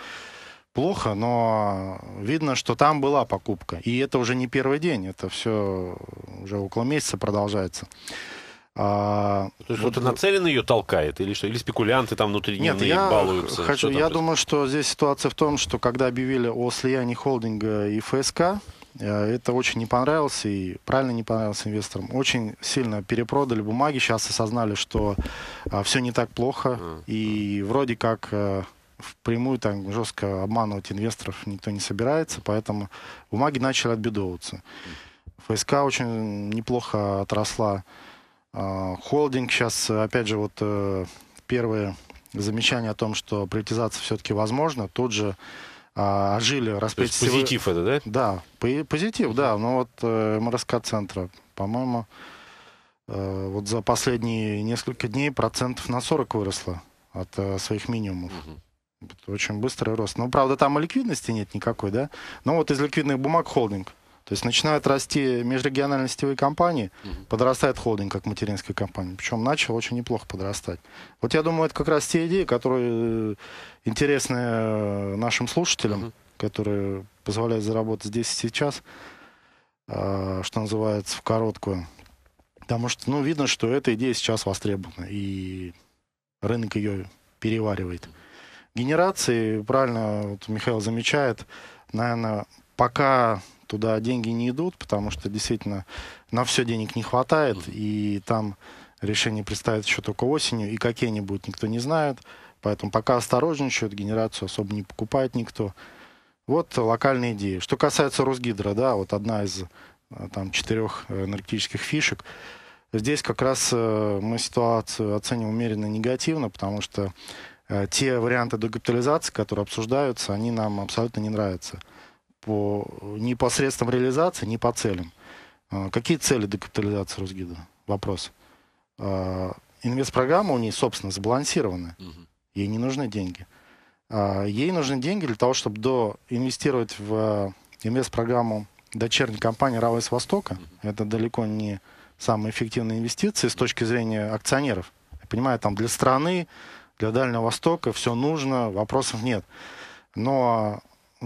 плохо, но видно, что там была покупка. И это уже не первый день, это все уже около месяца продолжается. А, То есть вот, вот нацеленно ее толкает или что? Или спекулянты там внутри нет, я балуются? Хочу, я происходит? думаю, что здесь ситуация в том, что когда объявили о слиянии холдинга и ФСК, Э, это очень не понравилось и правильно не понравилось инвесторам. Очень сильно перепродали бумаги, сейчас осознали, что а, все не так плохо. И вроде как э, впрямую там жестко обманывать инвесторов никто не собирается, поэтому бумаги начали отбедовываться. ФСК очень неплохо отросла. А, холдинг сейчас, опять же, вот э, первые замечания о том, что приватизация все-таки возможна, тут же а, жили распять То есть позитив всего... это, да? Да, позитив, да. Но ну вот э, МРСК-центра, по-моему, э, вот за последние несколько дней процентов на 40 выросло от э, своих минимумов. Угу. Это очень быстрый рост. Но ну, правда, там и ликвидности нет никакой, да? Но ну, вот из ликвидных бумаг холдинг то есть начинают расти межрегиональные сетевые компании, угу. подрастает холдинг как материнская компания. Причем начал очень неплохо подрастать. Вот я думаю, это как раз те идеи, которые э, интересны э, нашим слушателям, угу. которые позволяют заработать здесь и сейчас, э, что называется, в короткую. Потому что, ну, видно, что эта идея сейчас востребована, и рынок ее переваривает. Генерации, правильно вот Михаил замечает, наверное, пока туда деньги не идут, потому что действительно на все денег не хватает, и там решение представят еще только осенью, и какие они будут, никто не знает. Поэтому пока осторожничают, генерацию особо не покупает никто. Вот локальные идеи. Что касается Росгидро, да, вот одна из э, там четырех э, энергетических фишек. Здесь как раз э, мы ситуацию оценим умеренно негативно, потому что те варианты докапитализации, которые обсуждаются, они нам абсолютно не нравятся по, ни по средствам реализации, ни по целям. А, какие цели декапитализации Росгида? Вопрос. А, Инвестпрограмма у нее, собственно, сбалансирована. Ей не нужны деньги. А, ей нужны деньги для того, чтобы доинвестировать в инвестпрограмму дочерней компании «Рава Востока». Это далеко не самые эффективные инвестиции с точки зрения акционеров. Я понимаю, там для страны, для Дальнего Востока все нужно, вопросов нет. Но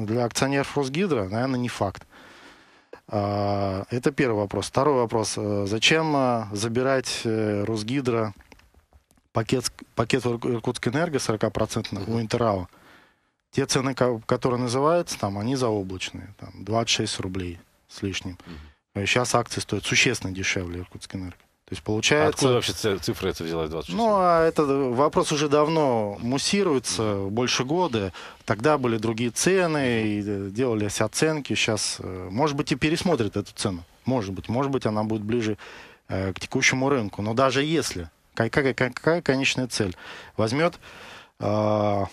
для акционеров Росгидро, наверное, не факт. А, это первый вопрос. Второй вопрос. Э, зачем э, забирать э, Росгидро пакет, пакет Иркутскэнерго 40% у Интерау? Те цены, которые называются, там, они заоблачные. Там, 26 рублей с лишним. Сейчас акции стоят существенно дешевле энергии. То есть получается... А откуда вообще цифра это взялась 26? Ну, а этот э, вопрос уже давно муссируется, больше года. Тогда были другие цены, и э, делались оценки. Сейчас, э, может быть, и пересмотрят эту цену. Может быть, может быть, она будет ближе э, к текущему рынку. Но даже если, какая, какая, какая конечная цель? Возьмет э,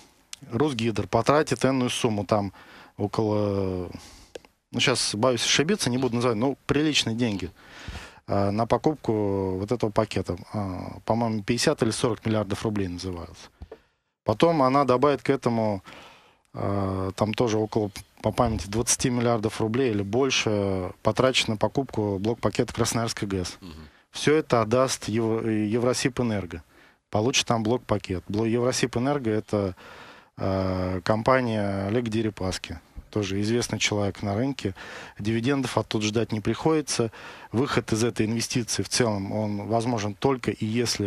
Росгидр, потратит энную сумму, там около, ну сейчас боюсь ошибиться, не буду называть, но приличные деньги – Э, на покупку вот этого пакета. Э, по-моему, 50 или 40 миллиардов рублей называются. Потом она добавит к этому э, там тоже около, по памяти, 20 миллиардов рублей или больше потрачено на покупку блок-пакета Красноярской ГЭС. Угу. Все это отдаст Ев... Евросип Энерго. Получит там блок-пакет. Евросип Энерго это компания Олега Дерипаски тоже известный человек на рынке. Дивидендов оттуда ждать не приходится. Выход из этой инвестиции в целом, он возможен только и если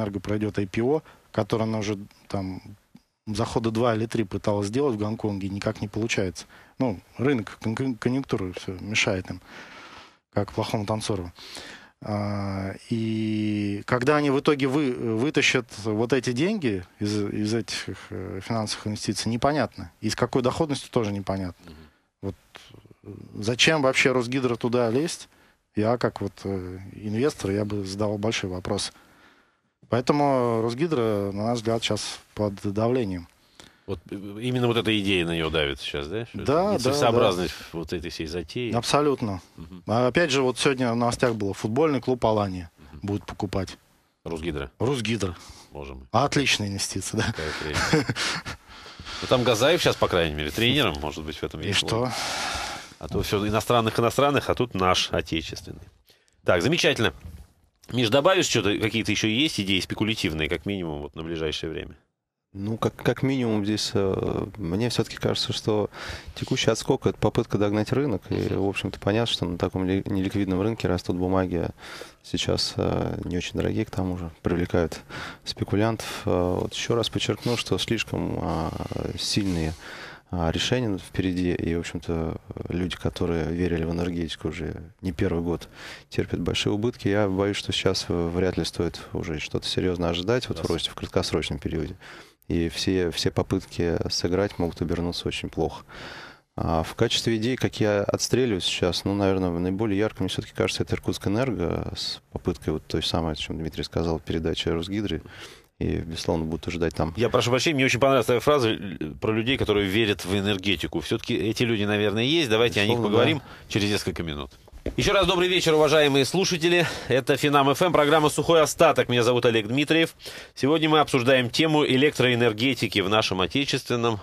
Энерго пройдет IPO, которое она уже там захода два или три пыталась сделать в Гонконге, никак не получается. Ну, рынок, конъюнктура все мешает им, как плохому танцору. А, и когда они в итоге вы, э, вытащат вот эти деньги из, из этих э, финансовых инвестиций, непонятно. И с какой доходностью тоже непонятно. Угу. Вот э, зачем вообще Росгидро туда лезть? Я, как вот инвестор, я бы задавал большой вопрос. Поэтому Росгидро, на наш взгляд, сейчас под давлением. Вот э, именно вот эта идея на нее давит сейчас, да? Что да, да. Целесообразность да. вот этой всей затеи. Абсолютно. Угу. Опять же, вот сегодня в новостях было, футбольный клуб Алания угу. будет покупать. Русгидро. Русгидро. Можем. Отличная инвестиция, да. Ну, там Газаев сейчас, по крайней мере, тренером, может быть, в этом есть. И что? А то все иностранных-иностранных, а тут наш отечественный. Так, замечательно. Миш, добавишь что-то, какие-то еще есть идеи спекулятивные, как минимум, вот на ближайшее время? Ну, как, как минимум здесь, э, мне все-таки кажется, что текущий отскок – это попытка догнать рынок. И, в общем-то, понятно, что на таком неликвидном рынке растут бумаги а сейчас э, не очень дорогие, к тому же, привлекают спекулянтов. Э, вот еще раз подчеркну, что слишком а, сильные а, решения впереди. И, в общем-то, люди, которые верили в энергетику уже не первый год, терпят большие убытки. Я боюсь, что сейчас вряд ли стоит уже что-то серьезно ожидать, вот в росте, в краткосрочном периоде и все, все попытки сыграть могут обернуться очень плохо. А в качестве идей, как я отстреливаюсь сейчас, ну, наверное, наиболее ярко мне все-таки кажется это Иркутск Энерго с попыткой вот той самой, о чем Дмитрий сказал, передачи Росгидры. И, безусловно, будут ждать там. Я прошу прощения, мне очень понравилась твоя фраза э, про людей, которые верят в энергетику. Все-таки эти люди, наверное, есть. Давайте безусловно, о них поговорим да. через несколько минут. Еще раз добрый вечер, уважаемые слушатели. Это Финам ФМ, программа «Сухой остаток». Меня зовут Олег Дмитриев. Сегодня мы обсуждаем тему электроэнергетики в нашем отечественном,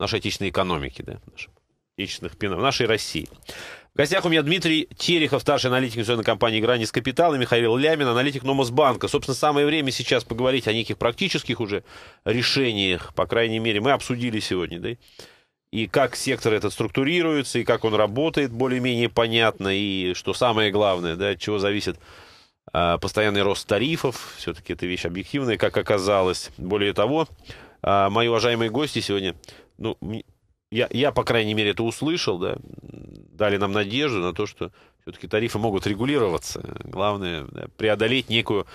нашей отечественной экономике, да, в нашем отечественных в нашей России. В гостях у меня Дмитрий Терехов, старший аналитик инвестиционной компании «Грани с капитал» и Михаил Лямин, аналитик Номосбанка. Собственно, самое время сейчас поговорить о неких практических уже решениях, по крайней мере, мы обсудили сегодня, да, и как сектор этот структурируется, и как он работает, более-менее понятно, и что самое главное, да, от чего зависит а, постоянный рост тарифов, все-таки это вещь объективная, как оказалось. Более того, а, мои уважаемые гости сегодня, ну, я, я, по крайней мере, это услышал, да, дали нам надежду на то, что все-таки тарифы могут регулироваться. Главное да, преодолеть некую,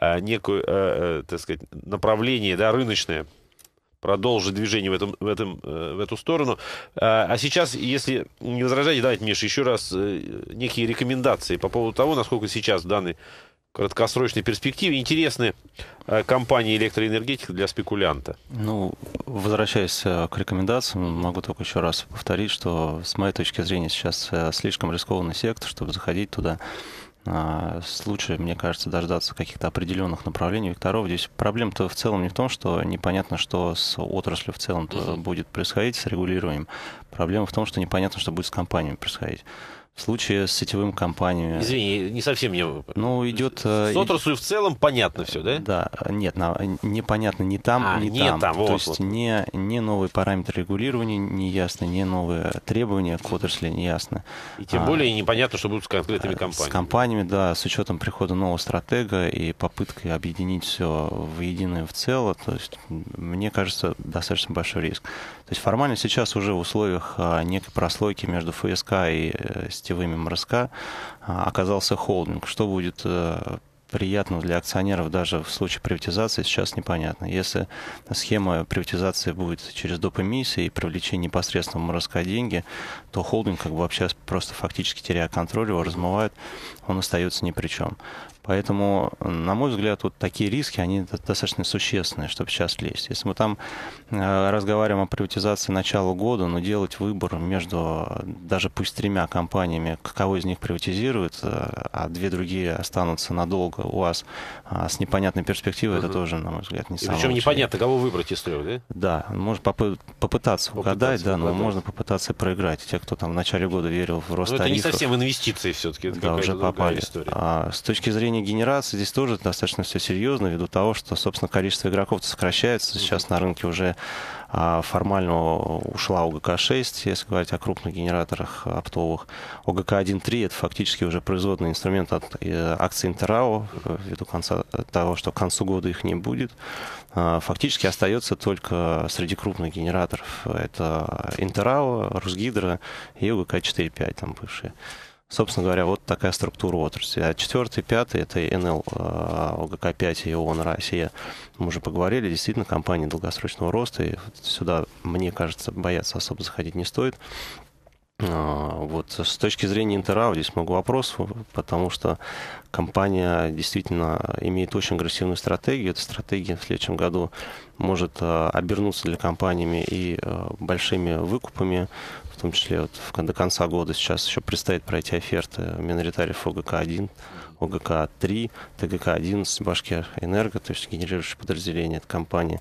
а, некую а, а, так сказать, направление да, рыночное, продолжить движение в, этом, в, этом, э, в эту сторону. А, а сейчас, если не возражаете, давайте, Миша, еще раз э, некие рекомендации по поводу того, насколько сейчас в данной краткосрочной перспективе интересны э, компании электроэнергетики для спекулянта? Ну, возвращаясь к рекомендациям, могу только еще раз повторить, что с моей точки зрения сейчас слишком рискованный сектор, чтобы заходить туда. А, случае, мне кажется, дождаться каких-то определенных направлений векторов. Здесь проблема-то в целом не в том, что непонятно, что с отраслью в целом будет происходить, с регулированием. Проблема в том, что непонятно, что будет с компаниями происходить в случае с сетевыми компаниями. Извини, не совсем я. Ну, идет... Э, с отраслью в целом понятно все, да? Да, нет, непонятно ни там, а, ни не там. там. Вот, То есть вот. Не, не новые параметры регулирования не ясны, не новые требования к отрасли не ясны. И тем а, более непонятно, что будут с конкретными э, компаниями. С компаниями, да, с учетом прихода нового стратега и попыткой объединить все в единое в целое. То есть, мне кажется, достаточно большой риск. То есть формально сейчас уже в условиях а, некой прослойки между ФСК и э, сетевыми МРСК а, оказался холдинг. Что будет э, приятно для акционеров даже в случае приватизации сейчас непонятно. Если схема приватизации будет через доп. эмиссии и привлечение непосредственно в МРСК деньги, то холдинг как бы вообще просто фактически теряя контроль, его размывает, он остается ни при чем. Поэтому, на мой взгляд, вот такие риски, они достаточно существенные, чтобы сейчас лезть. Если мы там э, разговариваем о приватизации начала года, но делать выбор между э, даже пусть тремя компаниями, кого из них приватизируют, э, а две другие останутся надолго у вас а с непонятной перспективой, угу. это тоже, на мой взгляд, не самое Причем непонятно, кого выбрать из трех, да? Да, можно попы попытаться, попытаться угадать, угадать, да, но угадать. можно попытаться проиграть. Те, кто там в начале года верил в рост Но ну, тарифов. это не совсем инвестиции все-таки, да, уже попали. А с точки зрения генерации здесь тоже достаточно все серьезно, ввиду того, что, собственно, количество игроков сокращается. Сейчас mm-hmm. на рынке уже а формально ушла ОГК-6, если говорить о крупных генераторах оптовых. ОГК-1.3 это фактически уже производный инструмент от э, акций Интерао, э, ввиду конца, э, того, что к концу года их не будет. А фактически остается только среди крупных генераторов. Это Интерао, Русгидро и ОГК-4.5 там бывшие. Собственно говоря, вот такая структура отрасли. А четвертый, пятый – это НЛ, а, ОГК-5 и ООН «Россия». Мы уже поговорили, действительно, компании долгосрочного роста, и сюда, мне кажется, бояться особо заходить не стоит. А, вот с точки зрения Интерау здесь много вопросов, потому что компания действительно имеет очень агрессивную стратегию. Эта стратегия в следующем году может а, обернуться для компаниями и а, большими выкупами, в том числе вот до конца года сейчас еще предстоит пройти оферты миноритариев ОГК-1, ОГК-3, ТГК-11, Башкир Энерго, то есть генерирующие подразделения от компании.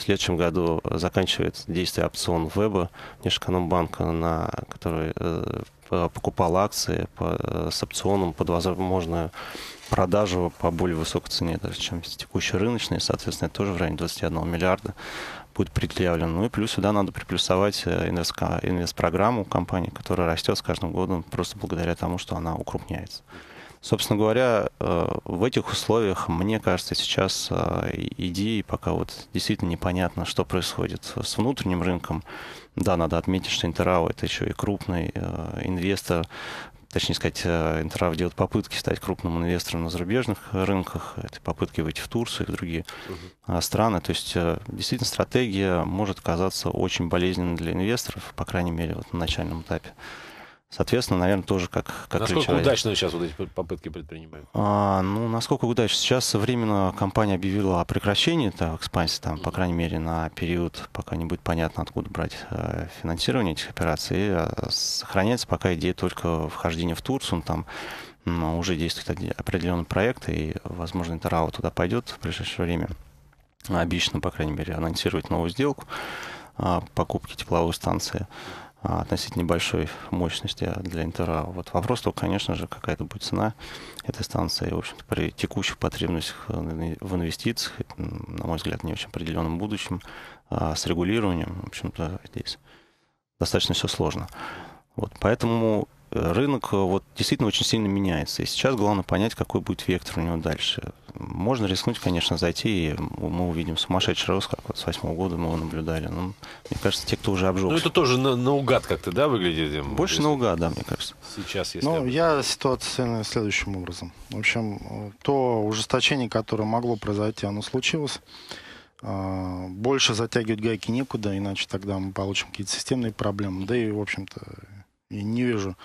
В следующем году заканчивает действие опцион веба Нижэкономбанка, на который э, покупал акции по, э, с опционом под возможную продажу по более высокой цене, даже чем текущий рыночный, соответственно, это тоже в районе 21 миллиарда будет предъявлен. Ну и плюс сюда надо приплюсовать э, инвест-программу компании, которая растет с каждым годом просто благодаря тому, что она укрупняется. Собственно говоря, э, в этих условиях, мне кажется, сейчас э, идеи пока вот действительно непонятно, что происходит с внутренним рынком. Да, надо отметить, что Интерау это еще и крупный э, инвестор, точнее сказать, Интерау делает попытки стать крупным инвестором на зарубежных рынках, это попытки выйти в Турцию и в другие uh-huh. страны. То есть, действительно, стратегия может казаться очень болезненной для инвесторов, по крайней мере, вот на начальном этапе. Соответственно, наверное, тоже как, как Насколько удачно сейчас вот эти попытки предпринимают? А, ну, насколько удачно. Сейчас временно компания объявила о прекращении там, экспансии, там, по крайней мере, на период, пока не будет понятно, откуда брать э, финансирование этих операций. И, э, сохраняется пока идея только вхождения в Турцию. Там ну, уже действует определенный проект, и, возможно, Интерау туда пойдет в ближайшее время. Обещано, по крайней мере, анонсировать новую сделку э, покупки тепловой станции. А, относительно небольшой мощности а, для Интера. Вот вопрос только, конечно же, какая-то будет цена этой станции. В общем при текущих потребностях э, в инвестициях, на мой взгляд, не очень определенном будущем, а, с регулированием, в общем-то, здесь достаточно все сложно. Вот, поэтому рынок э, вот действительно очень сильно меняется. И сейчас главное понять, какой будет вектор у него дальше. Можно рискнуть, конечно, зайти, и мы увидим сумасшедший рост, как вот с восьмого года мы его наблюдали. Но, ну, мне кажется, те, кто уже обжег. Ну, это тоже на, наугад как-то, да, выглядит? Больше если... наугад, да, мне кажется. Сейчас, если... Ну, я ситуацию следующим образом. В общем, то ужесточение, которое могло произойти, оно случилось. А, больше затягивать гайки некуда, иначе тогда мы получим какие-то системные проблемы. Да и, в общем-то, и не вижу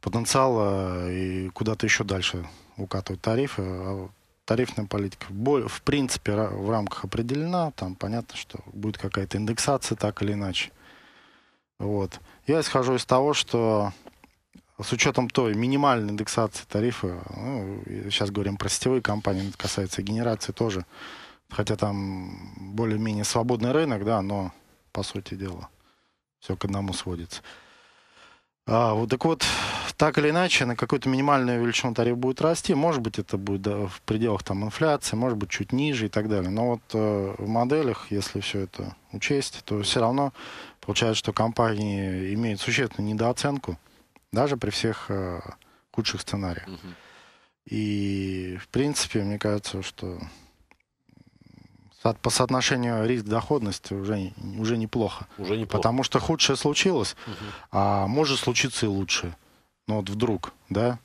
потенциала э, и куда-то еще дальше укатывать тарифы. А тарифная политика в принципе в рамках определена. Там понятно, что будет какая-то индексация так или иначе. Вот. Я исхожу из того, что с учетом той минимальной индексации тарифа, ну, сейчас говорим про сетевые компании, это касается генерации тоже, хотя там более-менее свободный рынок, да, но по сути дела все к одному сводится. А, так вот, так или иначе, на какую-то минимальную величину тариф будет расти. Может быть, это будет да, в пределах там, инфляции, может быть, чуть ниже и так далее. Но вот э, в моделях, если все это учесть, то все равно получается, что компании имеют существенную недооценку, даже при всех э, худших сценариях. Угу. И, в принципе, мне кажется, что по соотношению риск-доходность уже, уже неплохо. Уже неплохо. Потому что худшее случилось, угу. а может случиться и лучшее. Но вот вдруг, да?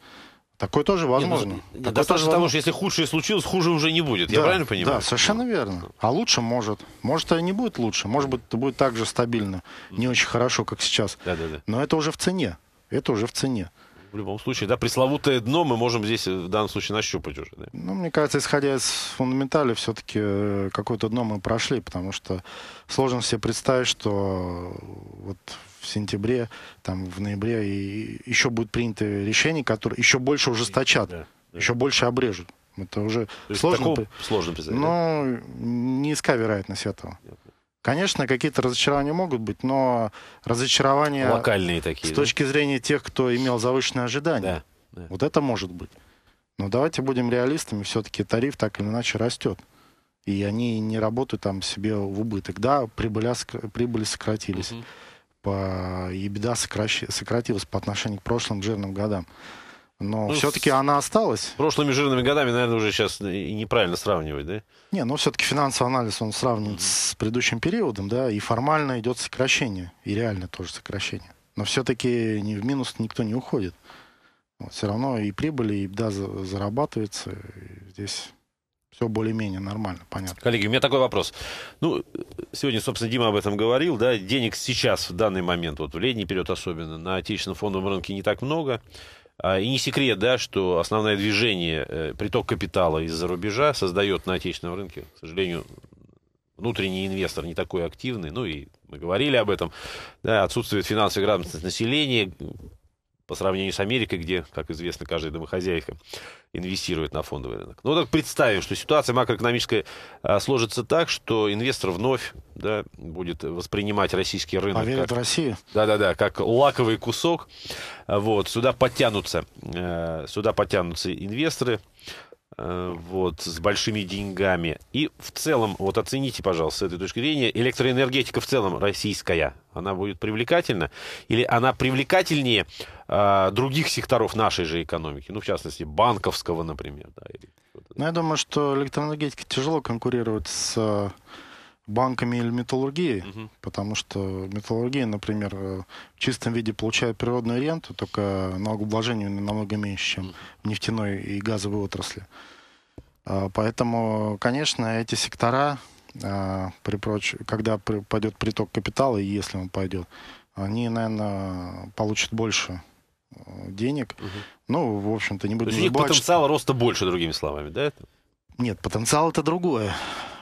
Такое тоже ну, возможно. Нет, ну, Такое достаточно тоже того, возможно. что если худшее случилось, хуже уже не будет. Да, Я правильно понимаю? Да, совершенно верно. А лучше может. Может, и не будет лучше. Может быть, это будет так же стабильно. Не очень хорошо, как сейчас. Да, да, да. Но это уже в цене. Это уже в цене в любом случае, да, пресловутое дно мы можем здесь э, в данном случае нащупать уже. Да? Ну, мне кажется, исходя из фундаментали, все-таки э, какое-то дно мы прошли, потому что сложно себе представить, что э, вот в сентябре, там, в ноябре и еще будут приняты решения, которые еще больше ужесточат, да, да. еще больше обрежут. Это уже сложно. сложно представить. Но ну, да? низка вероятность этого. Нет. Конечно, какие-то разочарования могут быть, но разочарования Локальные такие, с точки да? зрения тех, кто имел завышенные ожидания. Да, да. Вот это может быть. Но давайте будем реалистами, все-таки тариф так или иначе растет. И они не работают там себе в убыток. Да, прибыля, прибыли сократились, угу. по, и беда сокращ, сократилась по отношению к прошлым жирным годам. Но ну, все-таки она осталась. прошлыми жирными годами, наверное, уже сейчас неправильно сравнивать, да? Не, но ну, все-таки финансовый анализ, он сравнивает mm-hmm. с предыдущим периодом, да, и формально идет сокращение, и реально тоже сокращение. Но все-таки не в минус никто не уходит. Вот, все равно и прибыли, и да, зарабатывается. И здесь все более-менее нормально, понятно. Коллеги, у меня такой вопрос. Ну, сегодня, собственно, Дима об этом говорил, да, денег сейчас, в данный момент, вот в летний период особенно, на отечественном фондовом рынке не так много. А, и не секрет, да, что основное движение, э, приток капитала из-за рубежа создает на отечественном рынке, к сожалению, внутренний инвестор не такой активный, ну и мы говорили об этом, да, отсутствует финансовая грамотность населения, по сравнению с Америкой, где, как известно, каждая домохозяйка инвестирует на фондовый рынок. Ну, так представим, что ситуация макроэкономическая а, сложится так, что инвестор вновь да, будет воспринимать российский рынок... Поверит как, Да-да-да, как лаковый кусок. Вот, сюда подтянутся, э, сюда подтянутся инвесторы, Э, вот, с большими деньгами. И в целом, вот оцените, пожалуйста, с этой точки зрения, электроэнергетика в целом российская, она будет привлекательна? Или она привлекательнее э, других секторов нашей же экономики? Ну, в частности, банковского, например. Да, или... Ну, я думаю, что электроэнергетика тяжело конкурировать с э, банками или металлургией, угу. потому что металлургия, например, э, в чистом виде получает природную ренту, только налогообложение намного меньше, чем в нефтяной и газовой отрасли. А, поэтому, конечно, эти сектора, а, при проч... когда пойдет приток капитала, и если он пойдет, они, наверное, получат больше э, денег. Угу. Ну, в общем-то, не будет То есть забывать, потенциал что... роста больше, другими словами, да? Нет, потенциал это другое.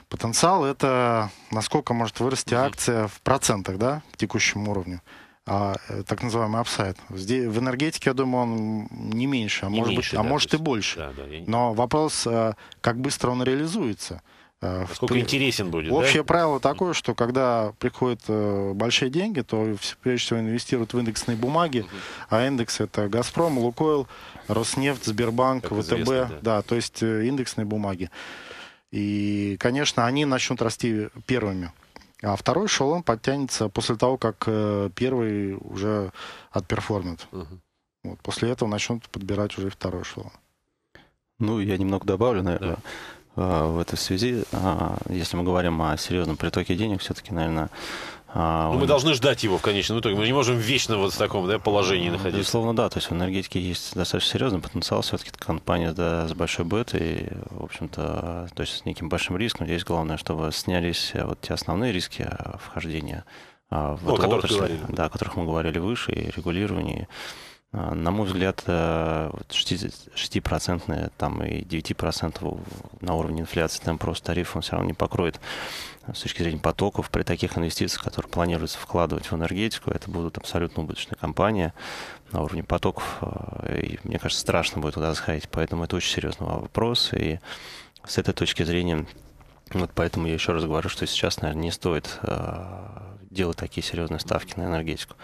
Потенциал – это насколько может вырасти mm акция в процентах, да, к текущему уровню. А, э, так называемый апсайд. в энергетике, я думаю, он не меньше, а не может меньше, быть, а да, а может есть, и больше. Да, да, я... Но вопрос, а, как быстро он реализуется. сколько а, в... интересен будет. Общее да? правило такое, что когда приходят э, большие деньги, то прежде всего инвестируют в индексные бумаги, угу. а индекс это Газпром, Лукойл, Роснефть, Сбербанк, как ВТБ, известно, да. да, то есть э, индексные бумаги. И, конечно, они начнут расти первыми. А второй шалом подтянется после того, как э, первый уже отперформит. Угу. Вот, после этого начнут подбирать уже второй шалом. Ну, я немного добавлю, наверное. Да э, в этой связи, а, если мы говорим о серьезном притоке денег, все-таки, наверное, а, ну, он... Мы должны ждать его в конечном итоге. Мы не можем вечно вот в таком да, положении ну, находиться. Безусловно, да. То есть в энергетике есть достаточно серьезный потенциал. Все-таки это компания да, с большой бетой, в общем-то, то есть с неким большим риском. Здесь главное, чтобы снялись э, вот те основные риски э, вхождения э, в ну, эту о отрасль, говорили. да, о которых мы говорили выше, и регулирование. На мой взгляд, 6%, там и 9% на уровне инфляции темп рост тарифа он все равно не покроет с точки зрения потоков, при таких инвестициях, которые планируется вкладывать в энергетику, это будут абсолютно убыточные компании на уровне потоков. Э, и, мне кажется, страшно будет туда заходить, поэтому это очень серьезный вопрос. И с этой точки зрения, вот поэтому я еще раз говорю, что сейчас, наверное, не стоит э, делать такие серьезные ставки на энергетику.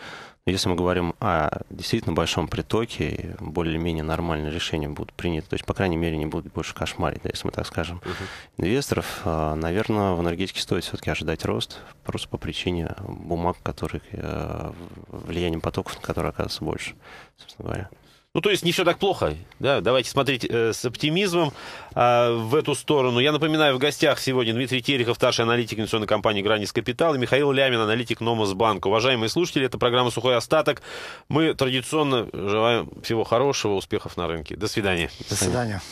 Если мы говорим о действительно большом притоке, более-менее нормальные решения будут приняты, то есть, по крайней мере, не будут больше кошмарить, да, если мы так скажем, Uh-huh. инвесторов, э, наверное, в энергетике стоит все-таки ожидать рост, просто по причине бумаг, которые, э, влиянием потоков, на которые оказывается больше, собственно говоря. Ну, то есть не все так плохо. Да? Давайте смотреть э, с оптимизмом э, в эту сторону. Я напоминаю, в гостях сегодня Дмитрий Терехов, старший аналитик инвестиционной компании «Гранис Капитал» и Михаил Лямин, аналитик «Номосбанк». Уважаемые слушатели, это программа «Сухой остаток». Мы традиционно желаем всего хорошего, успехов на рынке. До свидания. До свидания.